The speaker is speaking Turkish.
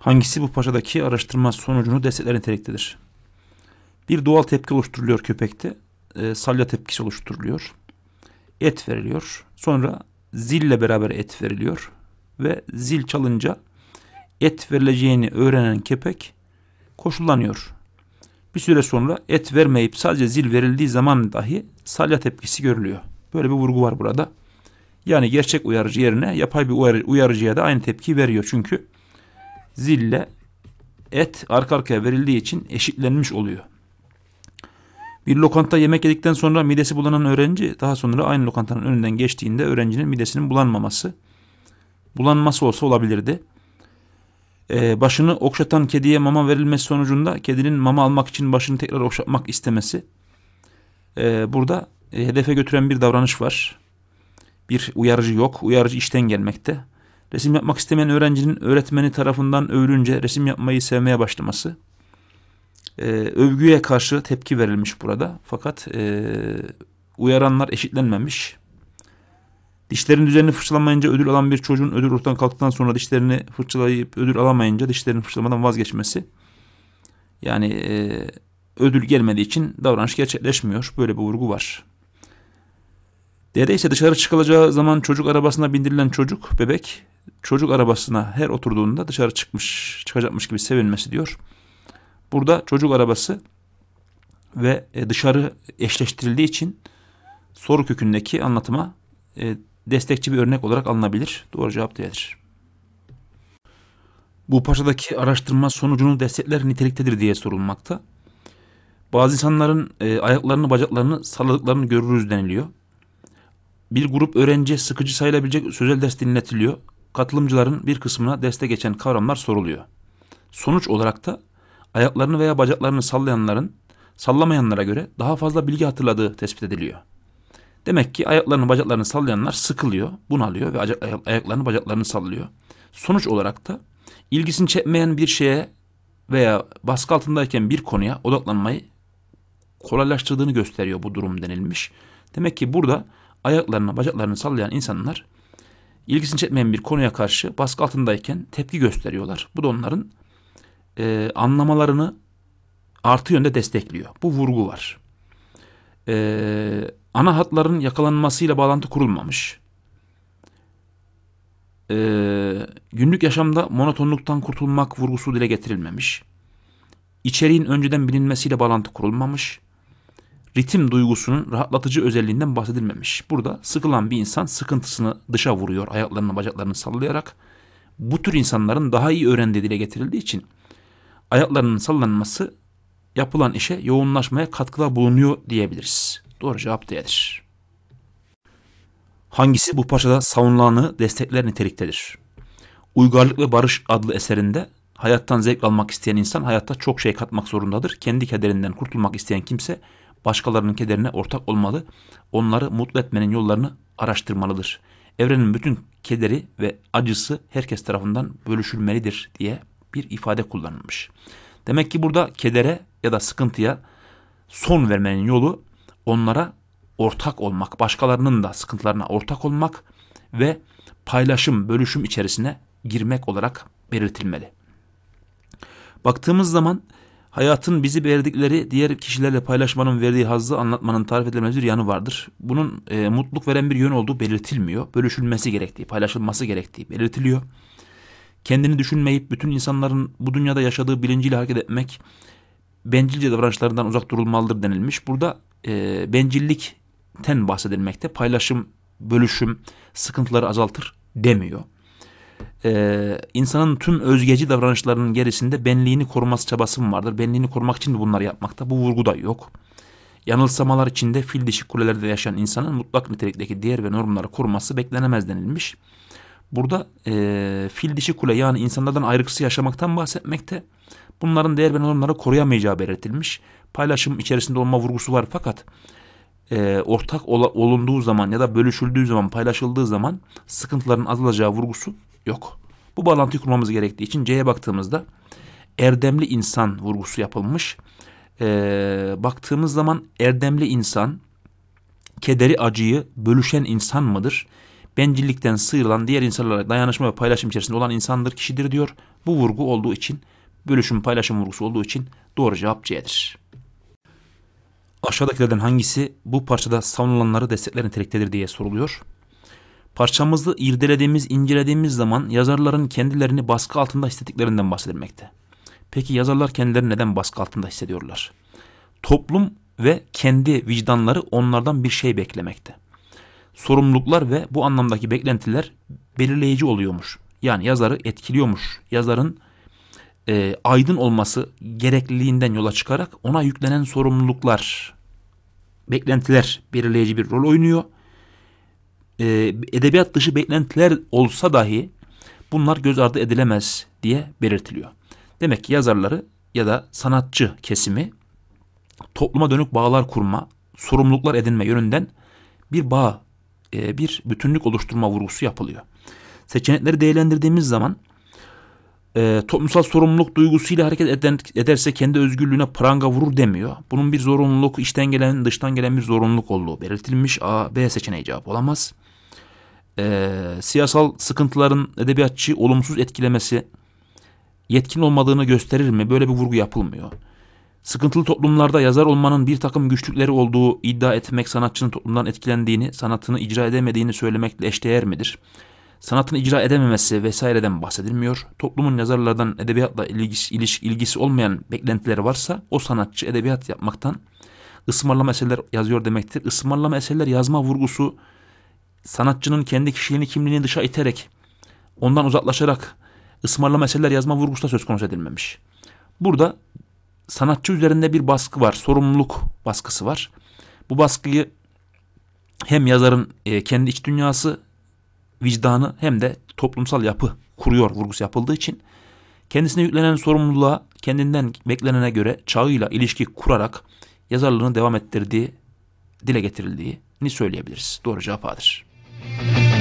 Hangisi bu paşadaki araştırma sonucunu destekler niteliktedir? Bir doğal tepki oluşturuluyor köpekte. E, salya tepkisi oluşturuluyor. Et veriliyor. Sonra zille beraber et veriliyor. Ve zil çalınca et verileceğini öğrenen köpek koşullanıyor. Bir süre sonra et vermeyip sadece zil verildiği zaman dahi salya tepkisi görülüyor. Böyle bir vurgu var burada. Yani gerçek uyarıcı yerine yapay bir uyarıcıya da aynı tepki veriyor. Çünkü zille et arka arkaya verildiği için eşitlenmiş oluyor. Bir lokanta yemek yedikten sonra midesi bulanan öğrenci daha sonra aynı lokantanın önünden geçtiğinde öğrencinin midesinin bulanmaması bulanması olsa olabilirdi. Ee, başını okşatan kediye mama verilmesi sonucunda kedinin mama almak için başını tekrar okşatmak istemesi. Ee, burada e, hedefe götüren bir davranış var. Bir uyarıcı yok. Uyarıcı işten gelmekte resim yapmak istemeyen öğrencinin öğretmeni tarafından övülünce resim yapmayı sevmeye başlaması. E, övgüye karşı tepki verilmiş burada fakat e, uyaranlar eşitlenmemiş. Dişlerin düzenini fırçalamayınca ödül alan bir çocuğun ödül ortadan kalktıktan sonra dişlerini fırçalayıp ödül alamayınca dişlerini fırçalamadan vazgeçmesi. Yani e, ödül gelmediği için davranış gerçekleşmiyor. Böyle bir vurgu var. Dede ise dışarı çıkılacağı zaman çocuk arabasına bindirilen çocuk, bebek, çocuk arabasına her oturduğunda dışarı çıkmış, çıkacakmış gibi sevinmesi diyor. Burada çocuk arabası ve e, dışarı eşleştirildiği için soru kökündeki anlatıma e, destekçi bir örnek olarak alınabilir. Doğru cevap değildir. Bu paşadaki araştırma sonucunu destekler niteliktedir diye sorulmakta. Bazı insanların e, ayaklarını bacaklarını salladıklarını görürüz deniliyor bir grup öğrenciye sıkıcı sayılabilecek sözel ders dinletiliyor. Katılımcıların bir kısmına derste geçen kavramlar soruluyor. Sonuç olarak da ayaklarını veya bacaklarını sallayanların sallamayanlara göre daha fazla bilgi hatırladığı tespit ediliyor. Demek ki ayaklarını bacaklarını sallayanlar sıkılıyor, bunalıyor ve ayaklarını bacaklarını sallıyor. Sonuç olarak da ilgisini çekmeyen bir şeye veya baskı altındayken bir konuya odaklanmayı kolaylaştırdığını gösteriyor bu durum denilmiş. Demek ki burada ayaklarını, bacaklarını sallayan insanlar ilgisini çekmeyen bir konuya karşı baskı altındayken tepki gösteriyorlar. Bu da onların e, anlamalarını artı yönde destekliyor. Bu vurgu var. E, ana hatların yakalanmasıyla bağlantı kurulmamış. E, günlük yaşamda monotonluktan kurtulmak vurgusu dile getirilmemiş. İçeriğin önceden bilinmesiyle bağlantı kurulmamış ritim duygusunun rahatlatıcı özelliğinden bahsedilmemiş. Burada sıkılan bir insan sıkıntısını dışa vuruyor ayaklarını bacaklarını sallayarak. Bu tür insanların daha iyi öğrendiği dile getirildiği için ayaklarının sallanması yapılan işe yoğunlaşmaya katkıda bulunuyor diyebiliriz. Doğru cevap D'dir. Hangisi bu paşada savunulanı destekler niteliktedir? Uygarlık ve Barış adlı eserinde hayattan zevk almak isteyen insan hayatta çok şey katmak zorundadır. Kendi kederinden kurtulmak isteyen kimse başkalarının kederine ortak olmalı, onları mutlu etmenin yollarını araştırmalıdır. Evrenin bütün kederi ve acısı herkes tarafından bölüşülmelidir diye bir ifade kullanılmış. Demek ki burada kedere ya da sıkıntıya son vermenin yolu onlara ortak olmak, başkalarının da sıkıntılarına ortak olmak ve paylaşım, bölüşüm içerisine girmek olarak belirtilmeli. Baktığımız zaman Hayatın bizi verdikleri diğer kişilerle paylaşmanın verdiği hazzı anlatmanın tarif edilemez bir yanı vardır. Bunun e, mutluluk veren bir yön olduğu belirtilmiyor. Bölüşülmesi gerektiği, paylaşılması gerektiği belirtiliyor. Kendini düşünmeyip bütün insanların bu dünyada yaşadığı bilinciyle hareket etmek bencilce davranışlarından uzak durulmalıdır denilmiş. Burada e, bencillikten bahsedilmekte. Paylaşım, bölüşüm sıkıntıları azaltır demiyor e, insanın tüm özgeci davranışlarının gerisinde benliğini koruması çabası mı vardır? Benliğini korumak için de bunları yapmakta. Bu vurgu da yok. Yanılsamalar içinde fil dişi kulelerde yaşayan insanın mutlak nitelikteki değer ve normları koruması beklenemez denilmiş. Burada e, fil dişi kule yani insanlardan ayrıksı yaşamaktan bahsetmekte. Bunların değer ve normları koruyamayacağı belirtilmiş. Paylaşım içerisinde olma vurgusu var fakat e, ortak olunduğu zaman ya da bölüşüldüğü zaman, paylaşıldığı zaman sıkıntıların azalacağı vurgusu yok. Bu bağlantıyı kurmamız gerektiği için C'ye baktığımızda erdemli insan vurgusu yapılmış. Ee, baktığımız zaman erdemli insan kederi acıyı bölüşen insan mıdır? Bencillikten sıyrılan diğer insanlara dayanışma ve paylaşım içerisinde olan insandır, kişidir diyor. Bu vurgu olduğu için, bölüşüm paylaşım vurgusu olduğu için doğru cevap C'dir. Aşağıdakilerden hangisi bu parçada savunulanları destekler niteliktedir diye soruluyor. Parçamızı irdelediğimiz, incelediğimiz zaman yazarların kendilerini baskı altında hissettiklerinden bahsedilmekte. Peki yazarlar kendilerini neden baskı altında hissediyorlar? Toplum ve kendi vicdanları onlardan bir şey beklemekte. Sorumluluklar ve bu anlamdaki beklentiler belirleyici oluyormuş. Yani yazarı etkiliyormuş. Yazarın e, aydın olması gerekliliğinden yola çıkarak ona yüklenen sorumluluklar, beklentiler belirleyici bir rol oynuyor e, edebiyat dışı beklentiler olsa dahi bunlar göz ardı edilemez diye belirtiliyor. Demek ki yazarları ya da sanatçı kesimi topluma dönük bağlar kurma, sorumluluklar edinme yönünden bir bağ, e, bir bütünlük oluşturma vurgusu yapılıyor. Seçenekleri değerlendirdiğimiz zaman e, toplumsal sorumluluk duygusuyla hareket eden, ederse kendi özgürlüğüne pranga vurur demiyor. Bunun bir zorunluluk, içten gelen, dıştan gelen bir zorunluluk olduğu belirtilmiş. A, B seçeneği cevap olamaz e, siyasal sıkıntıların edebiyatçıyı olumsuz etkilemesi yetkin olmadığını gösterir mi? Böyle bir vurgu yapılmıyor. Sıkıntılı toplumlarda yazar olmanın bir takım güçlükleri olduğu iddia etmek sanatçının toplumdan etkilendiğini, sanatını icra edemediğini söylemekle eşdeğer midir? Sanatın icra edememesi vesaireden bahsedilmiyor. Toplumun yazarlardan edebiyatla ilgisi, ilgisi olmayan beklentileri varsa o sanatçı edebiyat yapmaktan ısmarlama eserler yazıyor demektir. Ismarlama eserler yazma vurgusu sanatçının kendi kişiliğini kimliğini dışa iterek, ondan uzaklaşarak ısmarla meseleler yazma vurgusu da söz konusu edilmemiş. Burada sanatçı üzerinde bir baskı var, sorumluluk baskısı var. Bu baskıyı hem yazarın e, kendi iç dünyası, vicdanı hem de toplumsal yapı kuruyor vurgusu yapıldığı için kendisine yüklenen sorumluluğa kendinden beklenene göre çağıyla ilişki kurarak yazarlığını devam ettirdiği, dile getirildiğini söyleyebiliriz. Doğru cevap A'dır. Thank you.